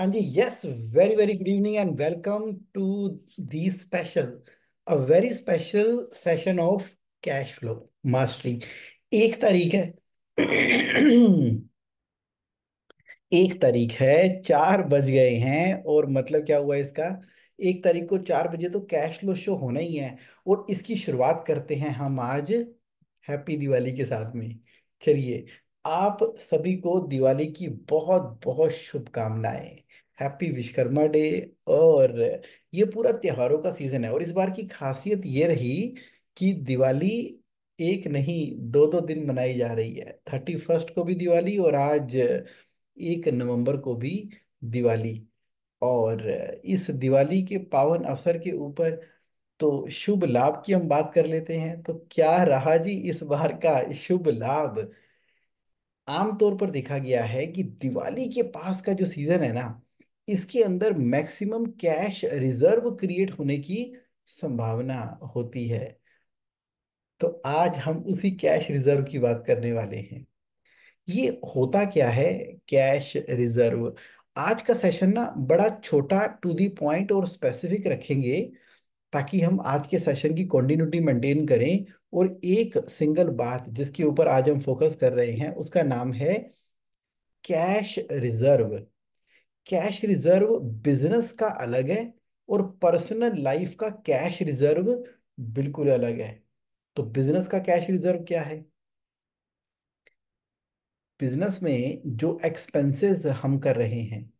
हाँ जी yes very very good evening and welcome to the special a very special session of cash flow mastery एक तारीख है एक तारीख है चार बज गए हैं और मतलब क्या हुआ इसका एक तारीख को चार बजे तो कैश फ्लो शो होना ही है और इसकी शुरुआत करते हैं हम आज हैप्पी दिवाली के साथ में चलिए आप सभी को दिवाली की बहुत बहुत शुभकामनाएं हैप्पी विश्वकर्मा डे और ये पूरा त्योहारों का सीजन है और इस बार की खासियत ये रही कि दिवाली एक नहीं दो दो दिन मनाई जा रही है थर्टी फर्स्ट को भी दिवाली और आज एक नवंबर को भी दिवाली और इस दिवाली के पावन अवसर के ऊपर तो शुभ लाभ की हम बात कर लेते हैं तो क्या रहा जी इस बार का शुभ लाभ आमतौर पर देखा गया है कि दिवाली के पास का जो सीजन है ना इसके अंदर मैक्सिमम कैश रिजर्व क्रिएट होने की संभावना होती है तो आज हम उसी कैश रिजर्व की बात करने वाले हैं ये होता क्या है कैश रिजर्व आज का सेशन ना बड़ा छोटा टू दी पॉइंट और स्पेसिफिक रखेंगे ताकि हम आज के सेशन की कॉन्टीन्यूटी मेंटेन करें और एक सिंगल बात जिसके ऊपर आज हम फोकस कर रहे हैं उसका नाम है cash reserve cash reserve business का अलग है और पर्सनल लाइफ का कैश रिजर्व बिल्कुल अलग है तो बिजनेस का कैश रिजर्व क्या है बिजनेस में जो एक्सपेंसेस हम कर रहे हैं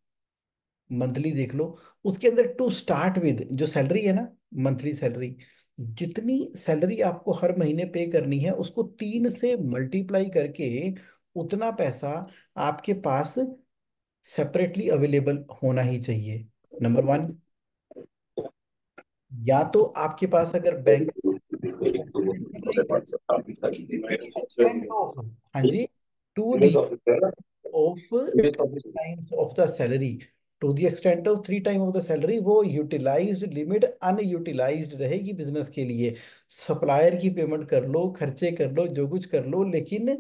मंथली देख लो उसके अंदर टू स्टार्ट विद जो सैलरी है ना मंथली सैलरी जितनी सैलरी आपको हर महीने पे करनी है उसको तीन से मल्टीप्लाई करके उतना पैसा आपके पास सेपरेटली अवेलेबल होना ही चाहिए नंबर वन या तो आपके पास अगर बैंक हाँ जी two of of the salary to the extent of three time of the salary वो यूटिलाइज लिमिट अनयूटिलाइज रहेगी बिजनेस के लिए सप्लायर की पेमेंट कर लो खर्चे कर लो जो कुछ कर लो लेकिन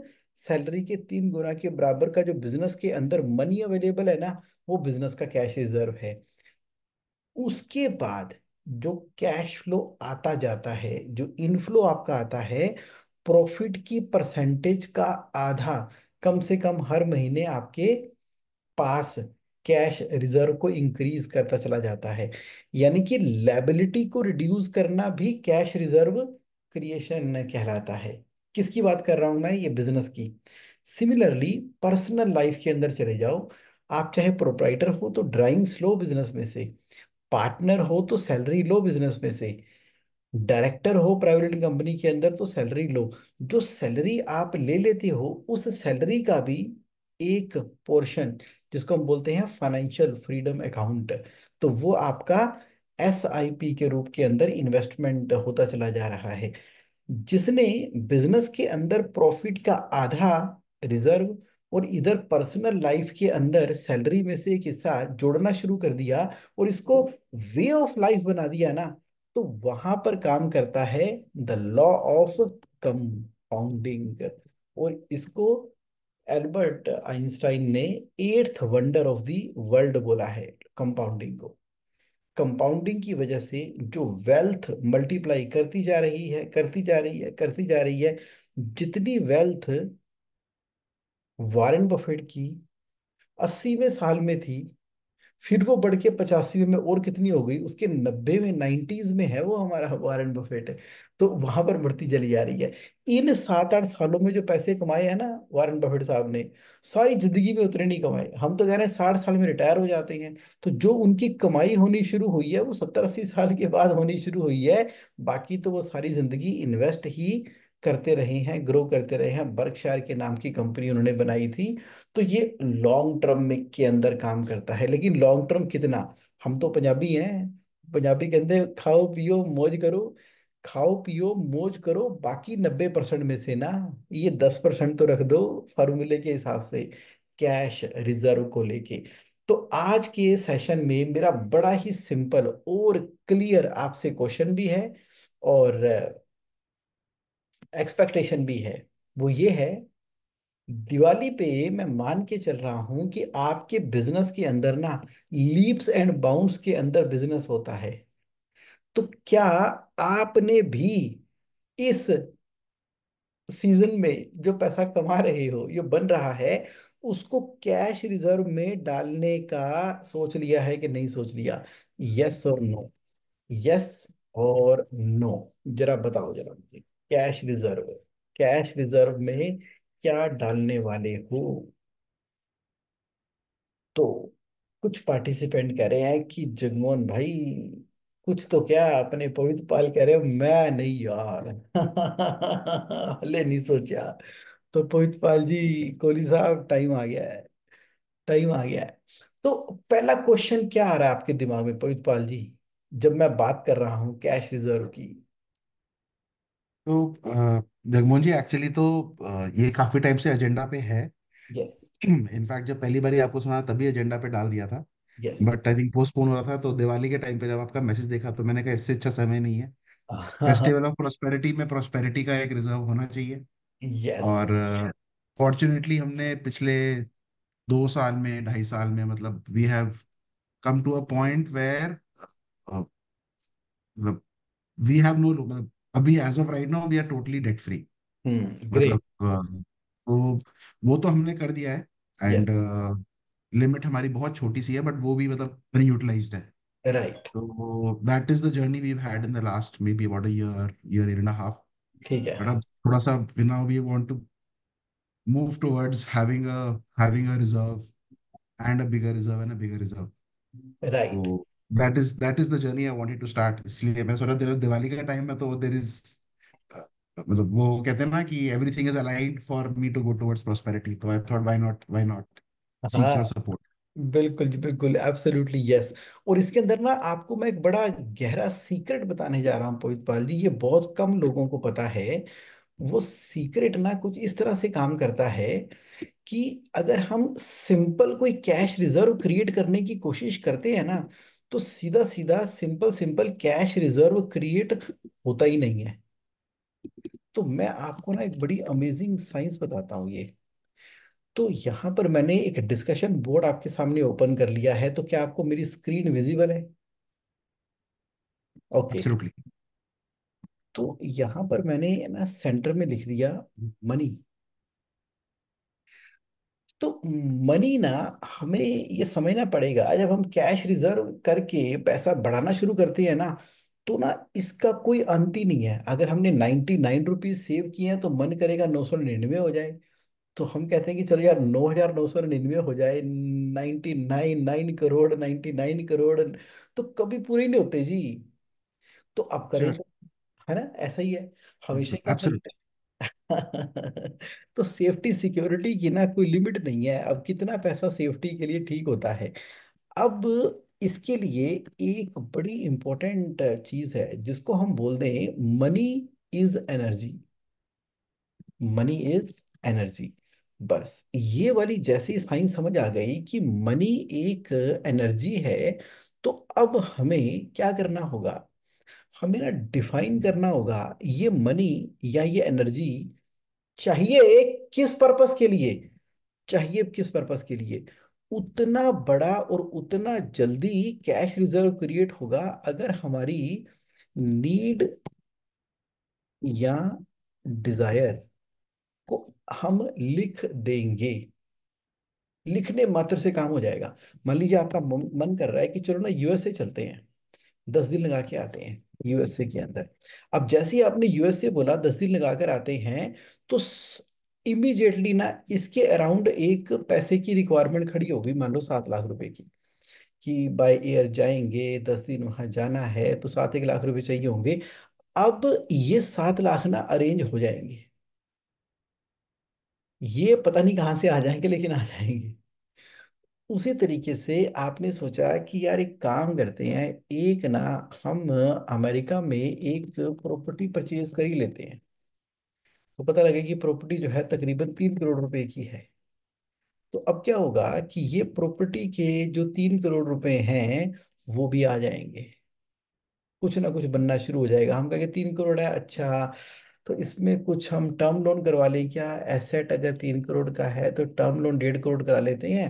सैलरी के तीन गुना के बराबर का जो बिजनेस के अंदर मनी अवेलेबल है ना वो बिजनेस का कैश रिजर्व है उसके बाद जो कैश फ्लो आता जाता है जो इनफ्लो आपका आता है प्रॉफिट की परसेंटेज का आधा कम से कम हर महीने आपके पास कैश रिजर्व को इंक्रीज करता चला जाता है यानी कि लाइबिलिटी को रिड्यूस करना भी कैश रिजर्व क्रिएशन कहलाता है किसकी बात कर रहा हूं मैं ये बिजनेस की सिमिलरली पर्सनल लाइफ के अंदर चले जाओ आप चाहे प्रोप्राइटर हो तो ड्राइंग्स लो बिजनेस में से पार्टनर हो तो सैलरी लो बिजनेस में से डायरेक्टर हो प्राइवेट कंपनी के अंदर तो सैलरी लो जो सैलरी आप ले लेते हो उस सैलरी का भी एक पोर्शन जिसको हम बोलते हैं फाइनेंशियल फ्रीडम अकाउंट तो वो आपका एस के रूप के अंदर इन्वेस्टमेंट होता चला जा रहा है जिसने बिजनेस के अंदर प्रॉफिट का आधा रिजर्व और इधर पर्सनल लाइफ के अंदर सैलरी में से एक हिस्सा जोड़ना शुरू कर दिया और इसको वे ऑफ लाइफ बना दिया ना तो वहां पर काम करता है द लॉ ऑफ कंपाउंडिंग और इसको एल्बर्ट आइंस्टाइन ने eighth wonder of the world बोला है कंपाउंडिंग को कंपाउंडिंग की वजह से जो वेल्थ मल्टीप्लाई करती जा रही है करती जा रही है करती जा रही है जितनी वेल्थ वारेन बफेट की अस्सीवें साल में थी फिर वो बढ़ के पचासीवे में और कितनी हो गई उसके नब्बे में नाइन्टीज में है वो हमारा वारेन बफेट है तो वहां पर बढ़ती चली जा रही है इन सात आठ सालों में जो पैसे कमाए हैं ना वारेन बफेट साहब ने सारी जिंदगी में उतने नहीं कमाए हम तो कह रहे हैं साठ साल में रिटायर हो जाते हैं तो जो उनकी कमाई होनी शुरू हुई है वो सत्तर अस्सी साल के बाद होनी शुरू हुई है बाकी तो वो सारी जिंदगी इन्वेस्ट ही करते रहे हैं ग्रो करते रहे हैं बर्कशायर के नाम की कंपनी उन्होंने बनाई थी तो ये लॉन्ग टर्म में के अंदर काम करता है लेकिन लॉन्ग टर्म कितना हम तो पंजाबी हैं पंजाबी के अंदर खाओ पियो मौज करो खाओ पियो मौज करो बाकी नब्बे परसेंट में से ना ये दस परसेंट तो रख दो फार्मूले के हिसाब से कैश रिजर्व को लेके तो आज के सेशन में मेरा बड़ा ही सिंपल और क्लियर आपसे क्वेश्चन भी है और एक्सपेक्टेशन भी है वो ये है दिवाली पे मैं मान के चल रहा हूं कि आपके बिजनेस के अंदर ना लीप्स एंड बाउंस के अंदर बिजनेस होता है तो क्या आपने भी इस सीजन में जो पैसा कमा रहे हो जो बन रहा है उसको कैश रिजर्व में डालने का सोच लिया है कि नहीं सोच लिया यस और नो यस और नो जरा बताओ जरा मुझे कैश रिजर्व कैश रिजर्व में क्या डालने वाले हो तो कुछ पार्टिसिपेंट कह रहे हैं कि जगमोहन भाई कुछ तो क्या अपने पवित्र पाल कह रहे हो मैं नहीं यार हले नहीं सोचा तो पवित्र पाल जी कोहली साहब टाइम आ गया है टाइम आ गया है तो पहला क्वेश्चन क्या आ रहा है आपके दिमाग में पवित्र पाल जी जब मैं बात कर रहा हूँ कैश रिजर्व की तो जगमोहन जी एक्चुअली तो ये काफी टाइम से एजेंडा पे है यस इनफैक्ट जब पहली बार आपको सुना तभी एजेंडा पे डाल दिया था yes but I think postpone हो रहा था तो दिवाली के टाइम पे जब आपका मैसेज देखा तो मैंने कहा इससे अच्छा समय नहीं है फेस्टिवल ऑफ प्रोस्पेरिटी में प्रोस्पेरिटी का एक रिजर्व होना चाहिए यस और फॉर्चुनेटली हमने पिछले दो साल में ढाई साल में मतलब we have come to a point where मतलब वी हैव नो मतलब अभी as of right now we are totally debt free मतलब तो वो तो हमने कर दिया है एंड लिमिट yeah. uh, हमारी बहुत छोटी सी है बट वो भी मतलब अनयूटिलाइज्ड है राइट तो that is the journey we have had in the last maybe about a year year and a half ठीक है बट अब थोड़ा सा we now we want to move towards having a having a reserve and a bigger reserve and a bigger reserve right that is that is the journey I wanted to start इसलिए मैं सोचा तेरा दिवाली का time में तो there is मतलब वो कहते हैं ना कि everything is aligned for me to go towards prosperity तो I thought why not why not seek your support बिल्कुल जी बिल्कुल एब्सोल्युटली यस और इसके अंदर ना आपको मैं एक बड़ा गहरा सीक्रेट बताने जा रहा हूँ पोहित पाल जी ये बहुत कम लोगों को पता है वो सीक्रेट ना कुछ इस तरह से काम करता है कि अगर हम सिंपल कोई कैश रिजर्व क्रिएट करने की कोशिश करते हैं ना तो सीधा सीधा simple simple cash reserve create होता ही नहीं है तो मैं आपको ना एक बड़ी अमेजिंग साइंस बताता हूं ये तो यहां पर मैंने एक डिस्कशन बोर्ड आपके सामने ओपन कर लिया है तो क्या आपको मेरी स्क्रीन विजिबल है ओके okay. तो यहां पर मैंने ना सेंटर में लिख दिया मनी तो मनी ना हमें ये समझना पड़ेगा जब हम कैश रिजर्व करके पैसा बढ़ाना शुरू करते हैं ना तो ना इसका कोई अंत ही नहीं है अगर हमने नाइन्टी नाइन रुपीज सेव किए हैं तो मन करेगा नौ सौ निन्यानवे हो जाए तो हम कहते हैं कि चलो यार नौ हजार नौ सौ निन्यानवे हो जाए ninety nine nine crore ninety nine crore तो कभी पूरे नहीं होते जी तो अब करें तो, है ना ऐसा ही है हमेशा तो सेफ्टी सिक्योरिटी की ना कोई लिमिट नहीं है अब कितना पैसा सेफ्टी के लिए ठीक होता है अब इसके लिए एक बड़ी इंपॉर्टेंट चीज है जिसको हम बोल दें money is energy money is energy बस ये वाली जैसी साइंस समझ आ गई कि मनी एक एनर्जी है तो अब हमें क्या करना होगा हमें ना डिफाइन करना होगा ये मनी या ये एनर्जी चाहिए एक किस पर्पस के लिए चाहिए किस पर्पस के लिए उतना बड़ा और उतना जल्दी कैश रिजर्व क्रिएट होगा अगर हमारी नीड या डिजायर को हम लिख देंगे लिखने मात्र से काम हो जाएगा मान लीजिए आपका मन कर रहा है कि चलो ना यूएसए चलते हैं दस दिन लगा के आते हैं यूएसए के अंदर अब जैसे ही आपने यूएसए बोला दस दिन लगा कर आते हैं तो इमीडिएटली ना इसके अराउंड एक पैसे की रिक्वायरमेंट खड़ी होगी मान लो सात लाख रुपए की कि बाय एयर जाएंगे दस दिन वहां जाना है तो सात एक लाख रुपए चाहिए होंगे अब ये सात लाख ना अरेंज हो जाएंगे ये पता नहीं कहां से आ जाएंगे लेकिन आ जाएंगे उसी तरीके से आपने सोचा कि यार एक काम करते हैं एक ना हम अमेरिका में एक प्रॉपर्टी परचेज कर ही लेते हैं तो पता लगे कि प्रॉपर्टी जो है तकरीबन तीन करोड़ रुपए की है तो अब क्या होगा कि ये प्रॉपर्टी के जो तीन करोड़ रुपए हैं वो भी आ जाएंगे कुछ ना कुछ बनना शुरू हो जाएगा हम कहेंगे तीन करोड़ है अच्छा तो इसमें कुछ हम टर्म लोन करवा लें क्या एसेट अगर तीन करोड़ का है तो टर्म लोन डेढ़ करोड़ करा लेते हैं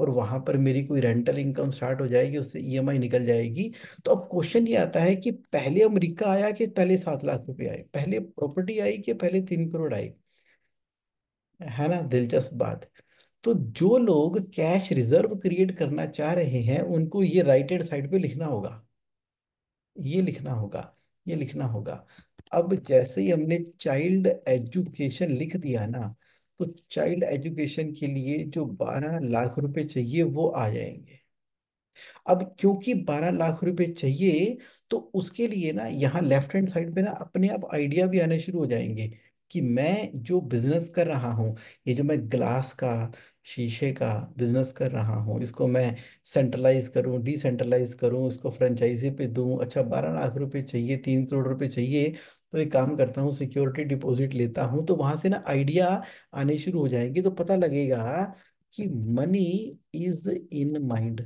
और वहां पर मेरी कोई रेंटल इनकम स्टार्ट हो जाएगी उससे ईएमआई e निकल जाएगी तो अब क्वेश्चन ये आता है कि पहले अमेरिका आया कि पहले सात लाख रुपए आए पहले प्रॉपर्टी आई कि पहले तीन करोड़ आई है ना दिलचस्प बात तो जो लोग कैश रिजर्व क्रिएट करना चाह रहे हैं उनको ये राइट हेड साइड पे लिखना होगा ये लिखना होगा ये लिखना होगा अब जैसे ही हमने चाइल्ड एजुकेशन लिख दिया ना तो चाइल्ड एजुकेशन के लिए जो 12 लाख रुपए चाहिए वो आ जाएंगे अब क्योंकि 12 लाख रुपए चाहिए तो उसके लिए ना यहाँ लेफ्ट हैंड साइड पे ना अपने आप आइडिया भी आने शुरू हो जाएंगे कि मैं जो बिजनेस कर रहा हूँ ये जो मैं ग्लास का शीशे का बिजनेस कर रहा हूँ इसको मैं सेंट्रलाइज करूँ डिसेंट्रलाइज करूँ इसको फ्रेंचाइजी पे दूँ अच्छा बारह लाख रुपए चाहिए तीन करोड़ रुपए चाहिए तो एक काम करता हूँ सिक्योरिटी डिपॉजिट लेता हूँ तो वहां से ना आइडिया आने शुरू हो जाएंगे तो पता लगेगा कि मनी इज इन माइंड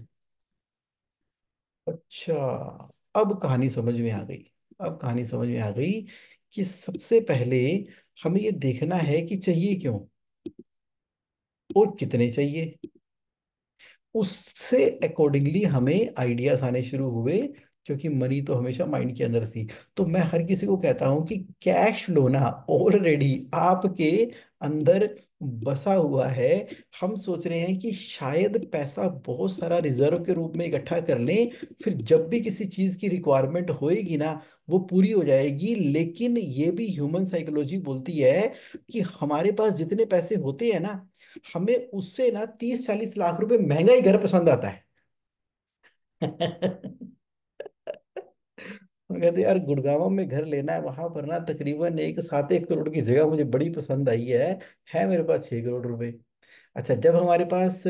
अच्छा अब कहानी समझ में आ गई अब कहानी समझ में आ गई कि सबसे पहले हमें ये देखना है कि चाहिए क्यों और कितने चाहिए उससे अकॉर्डिंगली हमें आइडियाज आने शुरू हुए क्योंकि मनी तो हमेशा माइंड के अंदर थी तो मैं हर किसी को कहता हूं कि कैश लोना ऑलरेडी आपके अंदर बसा हुआ है हम सोच रहे हैं कि शायद पैसा बहुत सारा रिजर्व के रूप में इकट्ठा कर लें फिर जब भी किसी चीज़ की रिक्वायरमेंट होएगी ना वो पूरी हो जाएगी लेकिन ये भी ह्यूमन साइकोलॉजी बोलती है कि हमारे पास जितने पैसे होते हैं ना हमें उससे ना तीस चालीस लाख रुपए महंगा ही घर पसंद आता है कहते यार गुड़गांव में घर लेना है वहां पर ना तकरीबन एक सात एक करोड़ की जगह मुझे बड़ी पसंद आई है है मेरे पास छह करोड़ रुपए अच्छा जब हमारे पास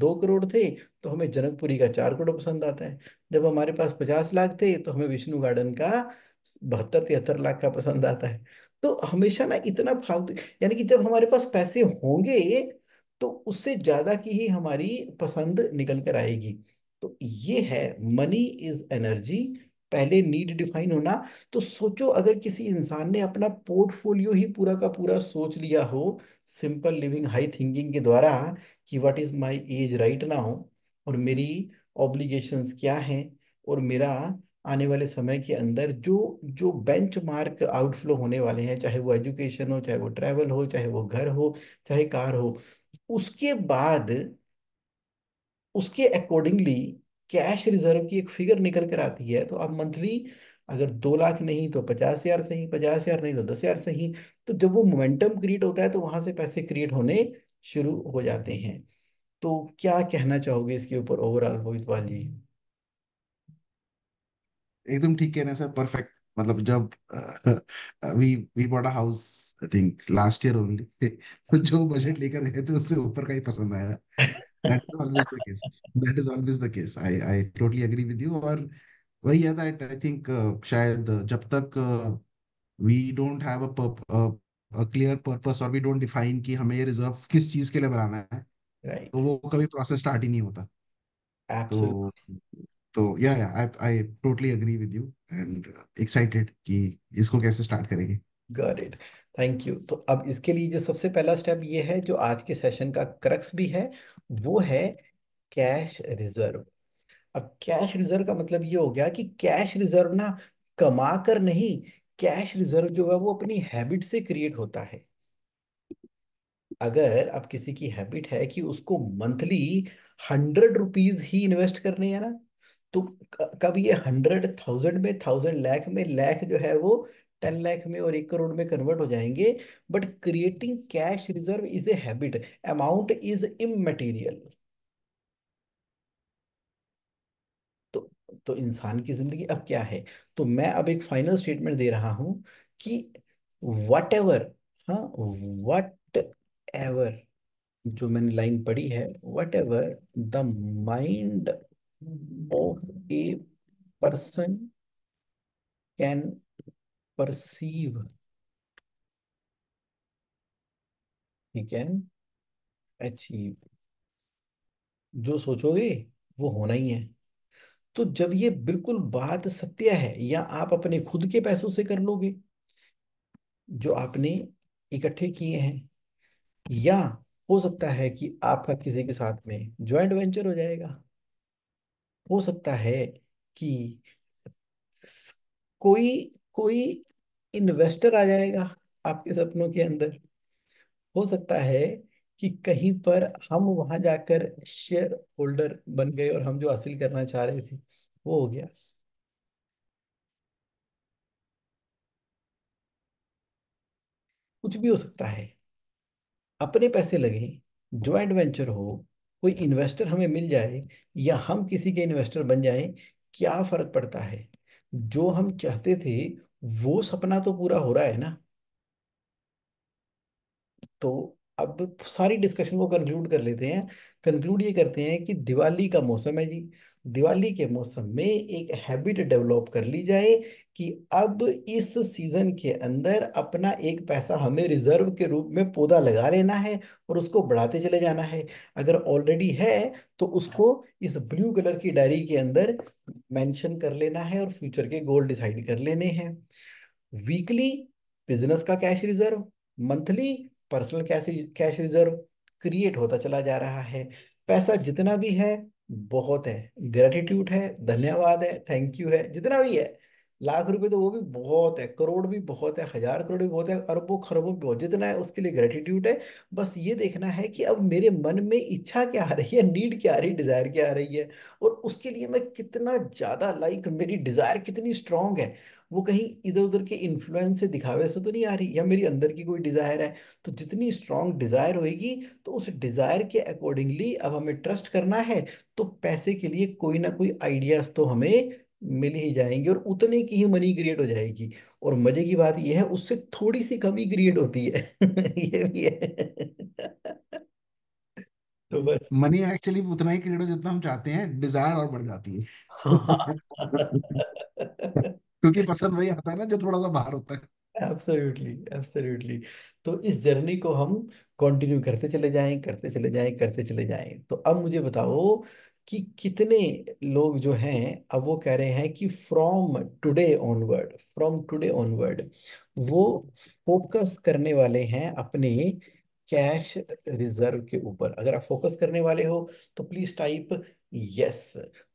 दो करोड़ थे तो हमें जनकपुरी का चार करोड़ पसंद आता है जब हमारे पास पचास लाख थे तो हमें विष्णु गार्डन का बहत्तर तिहत्तर लाख का पसंद आता है तो हमेशा ना इतना फालतू यानी कि जब हमारे पास पैसे होंगे तो उससे ज्यादा की ही हमारी पसंद निकल कर आएगी तो ये है मनी इज एनर्जी पहले नीड डिफाइन होना तो सोचो अगर किसी इंसान ने अपना पोर्टफोलियो ही पूरा का पूरा सोच लिया हो सिंपल लिविंग हाई थिंकिंग के द्वारा कि what is my age right now और मेरी ऑब्लिगेशंस क्या हैं और मेरा आने वाले समय के अंदर जो जो बेंचमार्क आउटफ्लो होने वाले हैं चाहे वो एजुकेशन हो चाहे वो ट्रैवल हो चाहे वो घर हो चाहे कार हो उसके बाद उसके अकॉर्डिंगली कैश रिजर्व की एक फिगर निकल कर आती है तो आप मंथली अगर दो लाख नहीं तो पचास हजार सही पचास हजार नहीं तो दस हजार सही तो जब वो मोमेंटम क्रिएट होता है तो वहां से पैसे क्रिएट होने शुरू हो जाते हैं तो क्या कहना चाहोगे इसके ऊपर ओवरऑल मोहित जी एकदम ठीक कहना सर परफेक्ट मतलब जब we we bought a house I think last year only जो बजट लेकर गए थे उससे ऊपर का ही पसंद आया हमें बनाना है तो वो कभी प्रोसेस स्टार्ट ही नहीं होता तो, तो uh, इसको कैसे स्टार्ट करेंगे गॉट इट थैंक यू तो अब इसके लिए जो सबसे पहला स्टेप ये है जो आज के सेशन का क्रक्स भी है वो है कैश रिजर्व अब कैश रिजर्व का मतलब ये हो गया कि कैश रिजर्व ना कमा कर नहीं कैश रिजर्व जो है वो अपनी हैबिट से क्रिएट होता है अगर आप किसी की हैबिट है कि उसको मंथली हंड्रेड रुपीज ही इन्वेस्ट करने है ना तो कब ये हंड्रेड थाउजेंड में थाउजेंड लाख में लाख जो है वो टेन लाख में और एक करोड़ में कन्वर्ट हो जाएंगे but creating cash reserve is a habit amount is immaterial तो तो इंसान की जिंदगी अब क्या है तो मैं अब एक फाइनल स्टेटमेंट दे रहा हूं कि वट एवर हाँ वट एवर जो मैंने लाइन पढ़ी है whatever the mind of a person can perceive he can achieve जो सोचोगे वो होना ही है तो जब ये बिल्कुल बात सत्य है या आप अपने खुद के पैसों से कर लोगे जो आपने इकट्ठे किए हैं या हो सकता है कि आपका किसी के साथ में ज्वाइंट वेंचर हो जाएगा हो सकता है कि कोई कोई इन्वेस्टर आ जाएगा आपके सपनों के अंदर हो सकता है कि कहीं पर हम वहां जाकर शेयर होल्डर बन गए और हम जो हासिल करना चाह रहे थे वो हो गया कुछ भी हो सकता है अपने पैसे लगे ज्वाइंट वेंचर हो कोई इन्वेस्टर हमें मिल जाए या हम किसी के इन्वेस्टर बन जाए क्या फर्क पड़ता है जो हम चाहते थे वो सपना तो पूरा हो रहा है ना तो अब सारी डिस्कशन को कंक्लूड कर लेते हैं कंक्लूड ये करते हैं कि दिवाली का मौसम है जी दिवाली के मौसम में एक हैबिट डेवलप कर ली जाए कि अब इस सीजन के अंदर अपना एक पैसा हमें रिजर्व के रूप में पौधा लगा लेना है और उसको बढ़ाते चले जाना है अगर ऑलरेडी है तो उसको इस ब्लू कलर की डायरी के अंदर मेंशन कर लेना है और फ्यूचर के गोल डिसाइड कर लेने हैं वीकली बिजनेस का cash reserve monthly personal cash cash reserve create होता चला जा रहा है पैसा जितना भी है बहुत है ग्रेटिट्यूड है धन्यवाद है थैंक यू है जितना भी है लाख रुपए तो वो भी बहुत है करोड़ भी बहुत है हजार करोड़ भी बहुत है अरबों खरबों भी बहुत जितना है उसके लिए ग्रेटिट्यूड है बस ये देखना है कि अब मेरे मन में इच्छा क्या आ रही है नीड क्या आ रही है डिज़ायर क्या आ रही है और उसके लिए मैं कितना ज़्यादा लाइक मेरी डिज़ायर कितनी स्ट्रांग है वो कहीं इधर उधर के इन्फ्लुएंस से दिखावे से तो नहीं आ रही या मेरी अंदर की कोई डिज़ायर है तो जितनी स्ट्रांग डिज़ायर होगी तो उस डिज़ायर के अकॉर्डिंगली अब हमें ट्रस्ट करना है तो पैसे के लिए कोई ना कोई आइडियाज़ तो हमें मिल ही जाएंगे और उतने की ही मनी क्रिएट हो जाएगी और मजे की बात यह है उससे थोड़ी सी कमी क्रिएट होती है ये भी है तो बस मनी एक्चुअली उतना ही क्रिएट हो जितना हम चाहते हैं डिजायर और बढ़ जाती है क्योंकि पसंद वही आता है ना जो थोड़ा सा बाहर होता है एब्सोल्युटली एब्सोल्युटली तो इस जर्नी को हम कंटिन्यू करते चले जाएं करते चले जाएं करते चले जाएं तो अब मुझे बताओ कि कितने लोग जो हैं अब वो कह रहे हैं कि from today onward from today onward वो फोकस करने वाले हैं अपने कैश रिजर्व के ऊपर अगर आप फोकस करने वाले हो तो प्लीज टाइप यस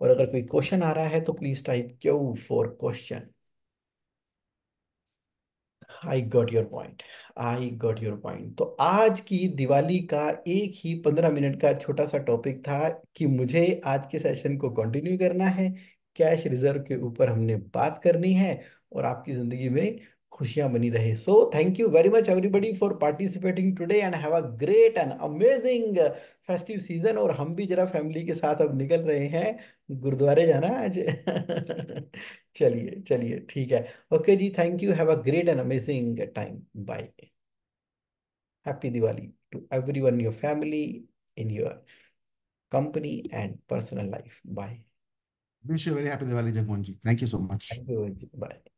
और अगर कोई क्वेश्चन आ रहा है तो please type Q for question I got your point I got your point तो आज की दिवाली का एक ही पंद्रह मिनट का छोटा सा टॉपिक था कि मुझे आज के सेशन को कंटिन्यू करना है कैश रिजर्व के ऊपर हमने बात करनी है और आपकी ज़िंदगी में खुशियां बनी रहे so thank you very much everybody for participating today and have a great and amazing festive season और हम भी जरा फैमिली के साथ अब निकल रहे हैं गुरुद्वारे जाना आज चलिए चलिए ठीक है ओके okay, जी thank you have a great and amazing time bye happy Diwali to everyone your family in your company and personal life bye Wish you a very happy Diwali, Jagmohan ji. Thank you so much. Thank you, Bye.